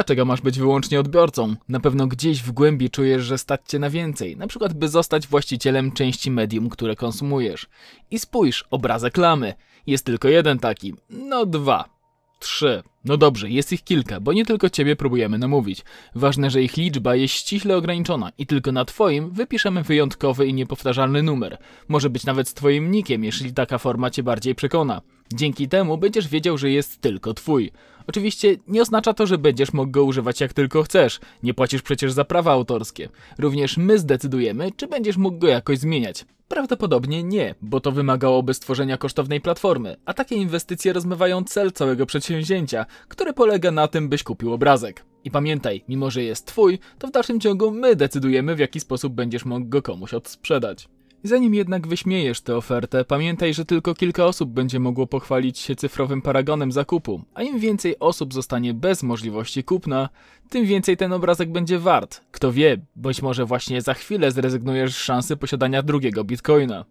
Dlaczego masz być wyłącznie odbiorcą? Na pewno gdzieś w głębi czujesz, że stać cię na więcej, na przykład by zostać właścicielem części medium, które konsumujesz. I spójrz, obrazek lamy. Jest tylko jeden taki, no dwa, trzy, no dobrze, jest ich kilka, bo nie tylko ciebie próbujemy namówić. Ważne, że ich liczba jest ściśle ograniczona i tylko na twoim wypiszemy wyjątkowy i niepowtarzalny numer. Może być nawet z twoim nikiem, jeśli taka forma cię bardziej przekona. Dzięki temu będziesz wiedział, że jest tylko twój. Oczywiście nie oznacza to, że będziesz mógł go używać jak tylko chcesz, nie płacisz przecież za prawa autorskie. Również my zdecydujemy, czy będziesz mógł go jakoś zmieniać. Prawdopodobnie nie, bo to wymagałoby stworzenia kosztownej platformy, a takie inwestycje rozmywają cel całego przedsięwzięcia, który polega na tym, byś kupił obrazek. I pamiętaj, mimo że jest twój, to w dalszym ciągu my decydujemy, w jaki sposób będziesz mógł go komuś odsprzedać. Zanim jednak wyśmiejesz tę ofertę, pamiętaj, że tylko kilka osób będzie mogło pochwalić się cyfrowym paragonem zakupu, a im więcej osób zostanie bez możliwości kupna, tym więcej ten obrazek będzie wart. Kto wie, być może właśnie za chwilę zrezygnujesz z szansy posiadania drugiego bitcoina.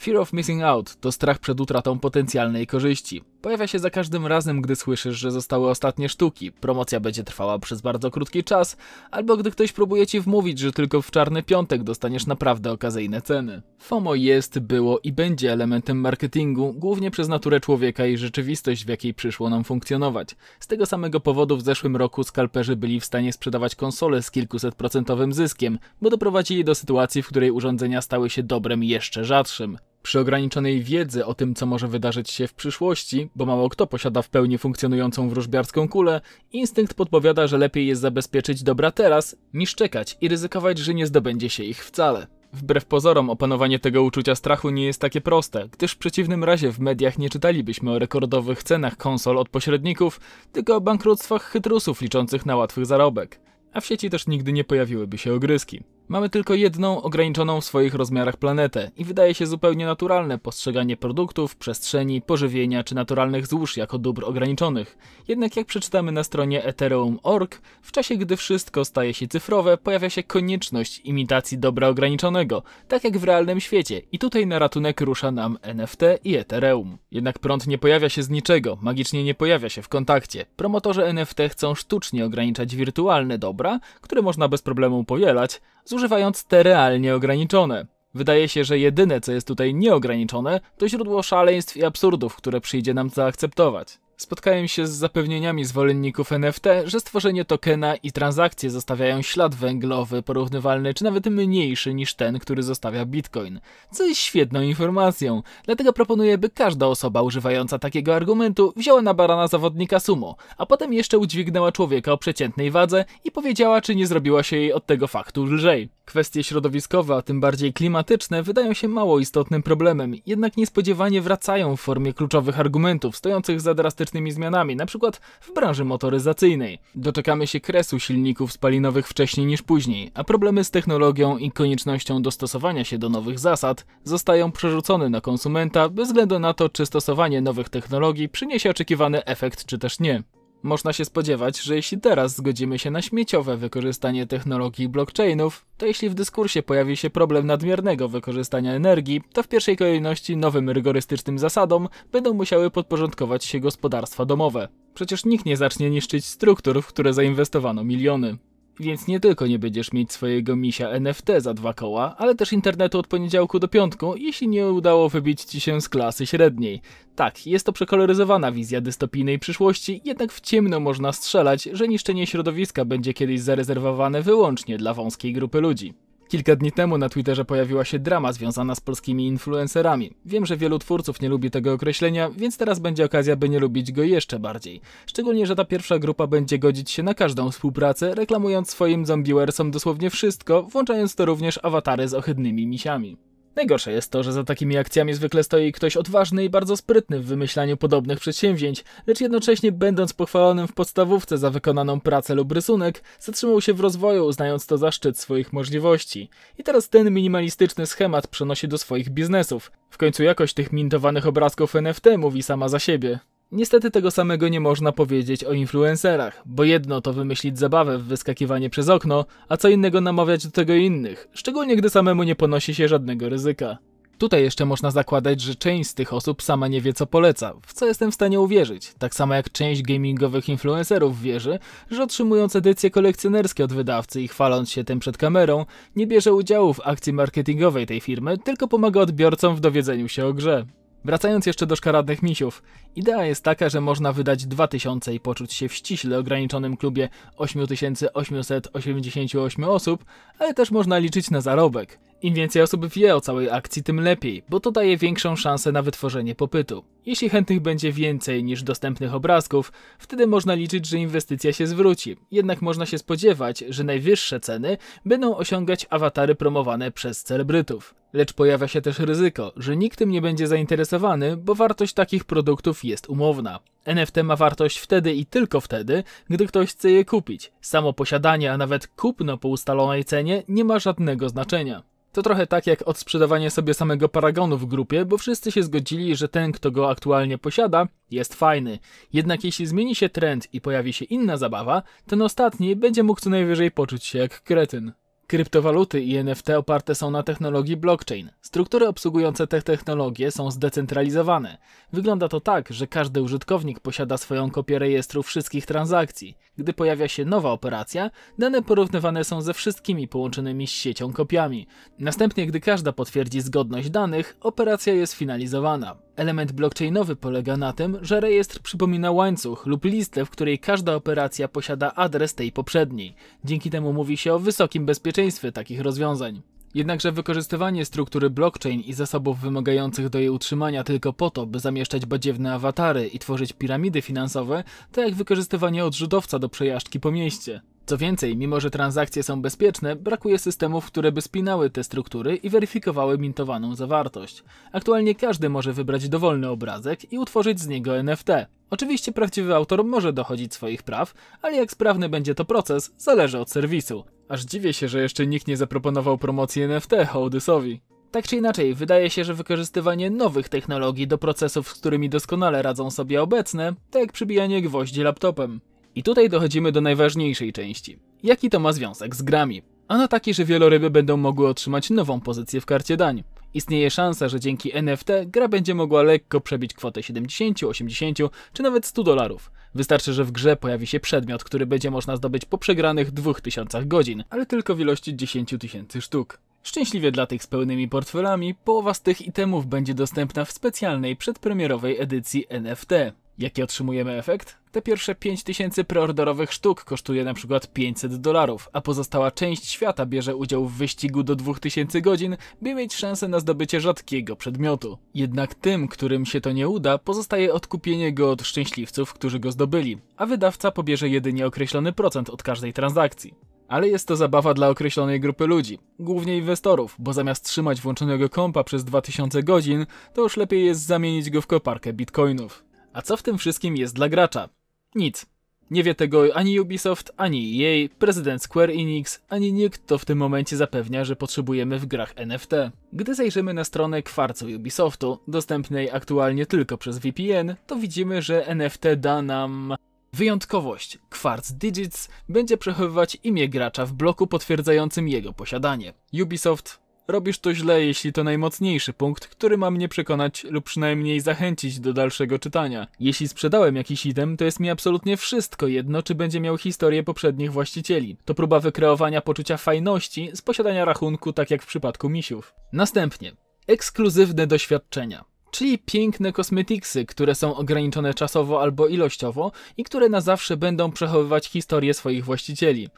Fear of missing out to strach przed utratą potencjalnej korzyści. Pojawia się za każdym razem, gdy słyszysz, że zostały ostatnie sztuki, promocja będzie trwała przez bardzo krótki czas, albo gdy ktoś próbuje ci wmówić, że tylko w czarny piątek dostaniesz naprawdę okazyjne ceny. FOMO jest, było i będzie elementem marketingu, głównie przez naturę człowieka i rzeczywistość, w jakiej przyszło nam funkcjonować. Z tego samego powodu w zeszłym roku skalperzy byli w stanie sprzedawać konsole z kilkusetprocentowym zyskiem, bo doprowadzili do sytuacji, w której urządzenia stały się dobrem jeszcze rzadszym. Przy ograniczonej wiedzy o tym, co może wydarzyć się w przyszłości, bo mało kto posiada w pełni funkcjonującą wróżbiarską kulę, instynkt podpowiada, że lepiej jest zabezpieczyć dobra teraz, niż czekać i ryzykować, że nie zdobędzie się ich wcale. Wbrew pozorom, opanowanie tego uczucia strachu nie jest takie proste, gdyż w przeciwnym razie w mediach nie czytalibyśmy o rekordowych cenach konsol od pośredników, tylko o bankructwach chytrusów liczących na łatwych zarobek. A w sieci też nigdy nie pojawiłyby się ogryski. Mamy tylko jedną, ograniczoną w swoich rozmiarach planetę i wydaje się zupełnie naturalne postrzeganie produktów, przestrzeni, pożywienia czy naturalnych złóż jako dóbr ograniczonych. Jednak jak przeczytamy na stronie ethereum.org, w czasie gdy wszystko staje się cyfrowe, pojawia się konieczność imitacji dobra ograniczonego, tak jak w realnym świecie i tutaj na ratunek rusza nam NFT i Ethereum. Jednak prąd nie pojawia się z niczego, magicznie nie pojawia się w kontakcie. Promotorzy NFT chcą sztucznie ograniczać wirtualne dobra, które można bez problemu powielać, zużywając te realnie ograniczone. Wydaje się, że jedyne co jest tutaj nieograniczone to źródło szaleństw i absurdów, które przyjdzie nam zaakceptować spotkałem się z zapewnieniami zwolenników NFT, że stworzenie tokena i transakcje zostawiają ślad węglowy porównywalny czy nawet mniejszy niż ten, który zostawia Bitcoin. Co jest świetną informacją, dlatego proponuję, by każda osoba używająca takiego argumentu wzięła na barana zawodnika sumo, a potem jeszcze udźwignęła człowieka o przeciętnej wadze i powiedziała, czy nie zrobiła się jej od tego faktu lżej. Kwestie środowiskowe, a tym bardziej klimatyczne, wydają się mało istotnym problemem, jednak niespodziewanie wracają w formie kluczowych argumentów stojących za drastycznymi drastycznymi zmianami, przykład w branży motoryzacyjnej. Doczekamy się kresu silników spalinowych wcześniej niż później, a problemy z technologią i koniecznością dostosowania się do nowych zasad zostają przerzucone na konsumenta bez względu na to, czy stosowanie nowych technologii przyniesie oczekiwany efekt, czy też nie. Można się spodziewać, że jeśli teraz zgodzimy się na śmieciowe wykorzystanie technologii blockchainów, to jeśli w dyskursie pojawi się problem nadmiernego wykorzystania energii, to w pierwszej kolejności nowym rygorystycznym zasadom będą musiały podporządkować się gospodarstwa domowe. Przecież nikt nie zacznie niszczyć struktur, w które zainwestowano miliony. Więc nie tylko nie będziesz mieć swojego misia NFT za dwa koła, ale też internetu od poniedziałku do piątku, jeśli nie udało wybić ci się z klasy średniej. Tak, jest to przekoloryzowana wizja dystopijnej przyszłości, jednak w ciemno można strzelać, że niszczenie środowiska będzie kiedyś zarezerwowane wyłącznie dla wąskiej grupy ludzi. Kilka dni temu na Twitterze pojawiła się drama związana z polskimi influencerami. Wiem, że wielu twórców nie lubi tego określenia, więc teraz będzie okazja, by nie lubić go jeszcze bardziej. Szczególnie, że ta pierwsza grupa będzie godzić się na każdą współpracę, reklamując swoim zombiewersom dosłownie wszystko, włączając to również awatary z ohydnymi misiami. Najgorsze jest to, że za takimi akcjami zwykle stoi ktoś odważny i bardzo sprytny w wymyślaniu podobnych przedsięwzięć, lecz jednocześnie będąc pochwalonym w podstawówce za wykonaną pracę lub rysunek, zatrzymał się w rozwoju, uznając to za szczyt swoich możliwości. I teraz ten minimalistyczny schemat przenosi do swoich biznesów. W końcu jakość tych mintowanych obrazków NFT mówi sama za siebie. Niestety tego samego nie można powiedzieć o influencerach, bo jedno to wymyślić zabawę w wyskakiwanie przez okno, a co innego namawiać do tego innych, szczególnie gdy samemu nie ponosi się żadnego ryzyka. Tutaj jeszcze można zakładać, że część z tych osób sama nie wie co poleca, w co jestem w stanie uwierzyć, tak samo jak część gamingowych influencerów wierzy, że otrzymując edycje kolekcjonerskie od wydawcy i chwaląc się tym przed kamerą, nie bierze udziału w akcji marketingowej tej firmy, tylko pomaga odbiorcom w dowiedzeniu się o grze. Wracając jeszcze do szkaradnych misiów, idea jest taka, że można wydać 2000 i poczuć się w ściśle ograniczonym klubie 8888 osób, ale też można liczyć na zarobek. Im więcej osób wie o całej akcji, tym lepiej, bo to daje większą szansę na wytworzenie popytu. Jeśli chętnych będzie więcej niż dostępnych obrazków, wtedy można liczyć, że inwestycja się zwróci. Jednak można się spodziewać, że najwyższe ceny będą osiągać awatary promowane przez celebrytów. Lecz pojawia się też ryzyko, że nikt tym nie będzie zainteresowany, bo wartość takich produktów jest umowna. NFT ma wartość wtedy i tylko wtedy, gdy ktoś chce je kupić. Samo posiadanie, a nawet kupno po ustalonej cenie nie ma żadnego znaczenia. To trochę tak jak odsprzedawanie sobie samego paragonu w grupie, bo wszyscy się zgodzili, że ten, kto go aktualnie posiada, jest fajny. Jednak jeśli zmieni się trend i pojawi się inna zabawa, ten ostatni będzie mógł co najwyżej poczuć się jak kretyn. Kryptowaluty i NFT oparte są na technologii blockchain. Struktury obsługujące te technologie są zdecentralizowane. Wygląda to tak, że każdy użytkownik posiada swoją kopię rejestru wszystkich transakcji. Gdy pojawia się nowa operacja, dane porównywane są ze wszystkimi połączonymi z siecią kopiami. Następnie, gdy każda potwierdzi zgodność danych, operacja jest finalizowana. Element blockchainowy polega na tym, że rejestr przypomina łańcuch lub listę, w której każda operacja posiada adres tej poprzedniej. Dzięki temu mówi się o wysokim bezpieczeństwie takich rozwiązań. Jednakże wykorzystywanie struktury blockchain i zasobów wymagających do jej utrzymania tylko po to, by zamieszczać badziewne awatary i tworzyć piramidy finansowe, to jak wykorzystywanie odrzutowca do przejażdżki po mieście. Co więcej, mimo że transakcje są bezpieczne, brakuje systemów, które by spinały te struktury i weryfikowały mintowaną zawartość. Aktualnie każdy może wybrać dowolny obrazek i utworzyć z niego NFT. Oczywiście prawdziwy autor może dochodzić swoich praw, ale jak sprawny będzie to proces, zależy od serwisu. Aż dziwię się, że jeszcze nikt nie zaproponował promocji NFT Hołdysowi. Tak czy inaczej, wydaje się, że wykorzystywanie nowych technologii do procesów, z którymi doskonale radzą sobie obecne, to jak przybijanie gwoździ laptopem. I tutaj dochodzimy do najważniejszej części. Jaki to ma związek z grami? Ano taki, że wieloryby będą mogły otrzymać nową pozycję w karcie dań. Istnieje szansa, że dzięki NFT gra będzie mogła lekko przebić kwotę 70, 80 czy nawet 100 dolarów. Wystarczy, że w grze pojawi się przedmiot, który będzie można zdobyć po przegranych 2000 godzin, ale tylko w ilości 10 tysięcy sztuk. Szczęśliwie dla tych z pełnymi portfelami, połowa z tych itemów będzie dostępna w specjalnej przedpremierowej edycji NFT. Jaki otrzymujemy efekt? Te pierwsze 5000 preorderowych sztuk kosztuje na przykład 500 dolarów, a pozostała część świata bierze udział w wyścigu do 2000 godzin, by mieć szansę na zdobycie rzadkiego przedmiotu. Jednak tym, którym się to nie uda, pozostaje odkupienie go od szczęśliwców, którzy go zdobyli, a wydawca pobierze jedynie określony procent od każdej transakcji. Ale jest to zabawa dla określonej grupy ludzi, głównie inwestorów, bo zamiast trzymać włączonego kompa przez 2000 godzin, to już lepiej jest zamienić go w koparkę bitcoinów. A co w tym wszystkim jest dla gracza? Nic. Nie wie tego ani Ubisoft, ani jej, prezydent Square Enix, ani nikt, kto w tym momencie zapewnia, że potrzebujemy w grach NFT. Gdy zajrzymy na stronę kwarcu Ubisoftu, dostępnej aktualnie tylko przez VPN, to widzimy, że NFT da nam... Wyjątkowość. Quartz Digits będzie przechowywać imię gracza w bloku potwierdzającym jego posiadanie. Ubisoft Robisz to źle, jeśli to najmocniejszy punkt, który ma mnie przekonać lub przynajmniej zachęcić do dalszego czytania. Jeśli sprzedałem jakiś item, to jest mi absolutnie wszystko jedno, czy będzie miał historię poprzednich właścicieli. To próba wykreowania poczucia fajności z posiadania rachunku, tak jak w przypadku misiów. Następnie, ekskluzywne doświadczenia czyli piękne kosmetiksy, które są ograniczone czasowo albo ilościowo i które na zawsze będą przechowywać historię swoich właścicieli.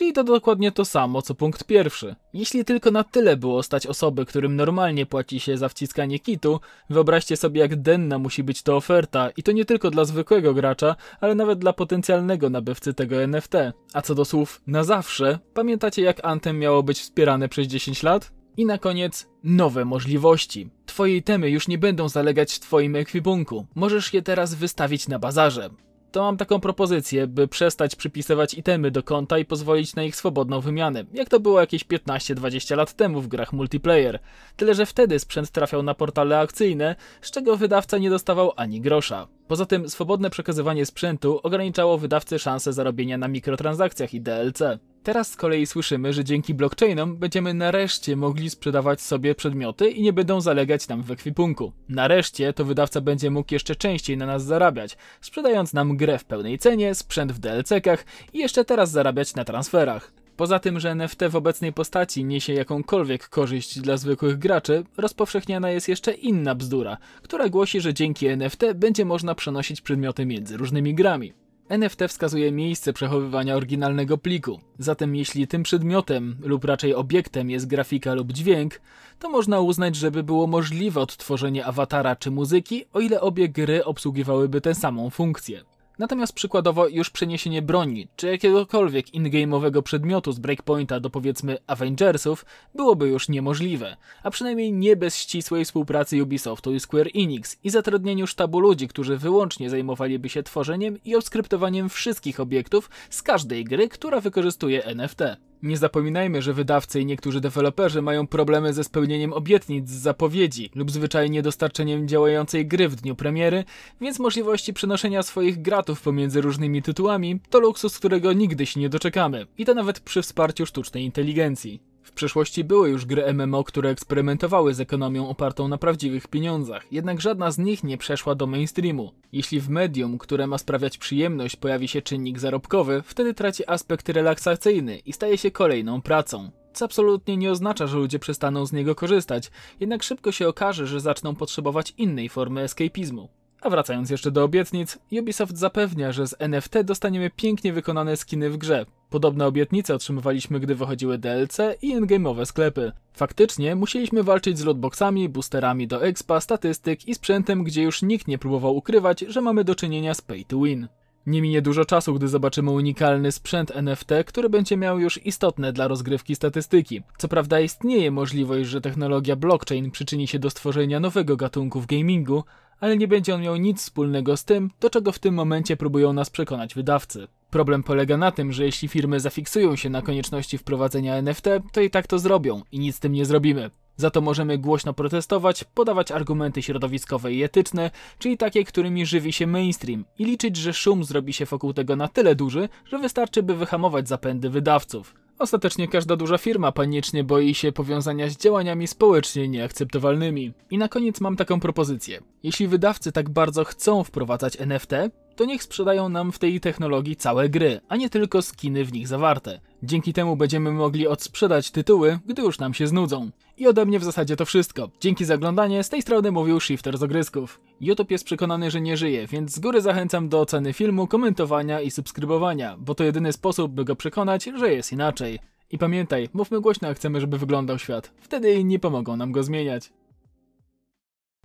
Czyli to dokładnie to samo, co punkt pierwszy. Jeśli tylko na tyle było stać osoby, którym normalnie płaci się za wciskanie kitu, wyobraźcie sobie jak denna musi być to oferta i to nie tylko dla zwykłego gracza, ale nawet dla potencjalnego nabywcy tego NFT. A co do słów na zawsze, pamiętacie jak Anthem miało być wspierane przez 10 lat? I na koniec nowe możliwości. Twoje temy już nie będą zalegać w Twoim ekwipunku. Możesz je teraz wystawić na bazarze to mam taką propozycję, by przestać przypisywać itemy do konta i pozwolić na ich swobodną wymianę, jak to było jakieś 15-20 lat temu w grach multiplayer. Tyle, że wtedy sprzęt trafiał na portale akcyjne, z czego wydawca nie dostawał ani grosza. Poza tym swobodne przekazywanie sprzętu ograniczało wydawcy szanse zarobienia na mikrotransakcjach i DLC. Teraz z kolei słyszymy, że dzięki blockchainom będziemy nareszcie mogli sprzedawać sobie przedmioty i nie będą zalegać nam w ekwipunku. Nareszcie to wydawca będzie mógł jeszcze częściej na nas zarabiać, sprzedając nam grę w pełnej cenie, sprzęt w DLC-kach i jeszcze teraz zarabiać na transferach. Poza tym, że NFT w obecnej postaci niesie jakąkolwiek korzyść dla zwykłych graczy, rozpowszechniana jest jeszcze inna bzdura, która głosi, że dzięki NFT będzie można przenosić przedmioty między różnymi grami. NFT wskazuje miejsce przechowywania oryginalnego pliku. Zatem jeśli tym przedmiotem lub raczej obiektem jest grafika lub dźwięk, to można uznać, żeby było możliwe odtworzenie awatara czy muzyki, o ile obie gry obsługiwałyby tę samą funkcję. Natomiast przykładowo już przeniesienie broni, czy jakiegokolwiek in-game'owego przedmiotu z Breakpointa do powiedzmy Avengersów byłoby już niemożliwe, a przynajmniej nie bez ścisłej współpracy Ubisoftu i Square Enix i zatrudnieniu sztabu ludzi, którzy wyłącznie zajmowaliby się tworzeniem i obskryptowaniem wszystkich obiektów z każdej gry, która wykorzystuje NFT. Nie zapominajmy, że wydawcy i niektórzy deweloperzy mają problemy ze spełnieniem obietnic z zapowiedzi lub zwyczajnie dostarczeniem działającej gry w dniu premiery, więc możliwości przenoszenia swoich gratów pomiędzy różnymi tytułami to luksus, którego nigdy się nie doczekamy. I to nawet przy wsparciu sztucznej inteligencji. W przeszłości były już gry MMO, które eksperymentowały z ekonomią opartą na prawdziwych pieniądzach, jednak żadna z nich nie przeszła do mainstreamu. Jeśli w medium, które ma sprawiać przyjemność, pojawi się czynnik zarobkowy, wtedy traci aspekt relaksacyjny i staje się kolejną pracą co absolutnie nie oznacza, że ludzie przestaną z niego korzystać, jednak szybko się okaże, że zaczną potrzebować innej formy eskapizmu. A wracając jeszcze do obietnic, Ubisoft zapewnia, że z NFT dostaniemy pięknie wykonane skiny w grze. Podobne obietnice otrzymywaliśmy, gdy wychodziły DLC i endgame'owe sklepy. Faktycznie musieliśmy walczyć z lootboxami, boosterami do expa, statystyk i sprzętem, gdzie już nikt nie próbował ukrywać, że mamy do czynienia z pay to win. Nie minie dużo czasu, gdy zobaczymy unikalny sprzęt NFT, który będzie miał już istotne dla rozgrywki statystyki. Co prawda istnieje możliwość, że technologia blockchain przyczyni się do stworzenia nowego gatunku w gamingu, ale nie będzie on miał nic wspólnego z tym, do czego w tym momencie próbują nas przekonać wydawcy. Problem polega na tym, że jeśli firmy zafiksują się na konieczności wprowadzenia NFT, to i tak to zrobią i nic z tym nie zrobimy. Za to możemy głośno protestować, podawać argumenty środowiskowe i etyczne, czyli takie, którymi żywi się mainstream i liczyć, że szum zrobi się wokół tego na tyle duży, że wystarczy by wyhamować zapędy wydawców. Ostatecznie każda duża firma panicznie boi się powiązania z działaniami społecznie nieakceptowalnymi. I na koniec mam taką propozycję. Jeśli wydawcy tak bardzo chcą wprowadzać NFT, to niech sprzedają nam w tej technologii całe gry, a nie tylko skiny w nich zawarte. Dzięki temu będziemy mogli odsprzedać tytuły, gdy już nam się znudzą. I ode mnie w zasadzie to wszystko. Dzięki za oglądanie, z tej strony mówił Shifter z Ogrysków. YouTube jest przekonany, że nie żyje, więc z góry zachęcam do oceny filmu, komentowania i subskrybowania, bo to jedyny sposób, by go przekonać, że jest inaczej. I pamiętaj, mówmy głośno, jak chcemy, żeby wyglądał świat. Wtedy inni pomogą nam go zmieniać.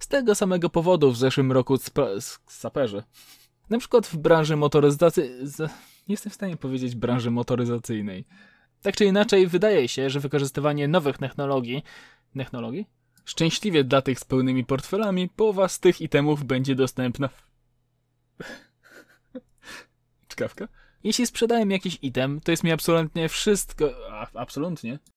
Z tego samego powodu w zeszłym roku saperzy. Na przykład w branży motoryzacji nie jestem w stanie powiedzieć branży motoryzacyjnej. Tak czy inaczej, wydaje się, że wykorzystywanie nowych technologii, technologii? Szczęśliwie dla tych z pełnymi portfelami, połowa z tych itemów będzie dostępna. Czkawka? Jeśli sprzedałem jakiś item, to jest mi absolutnie wszystko. A, absolutnie.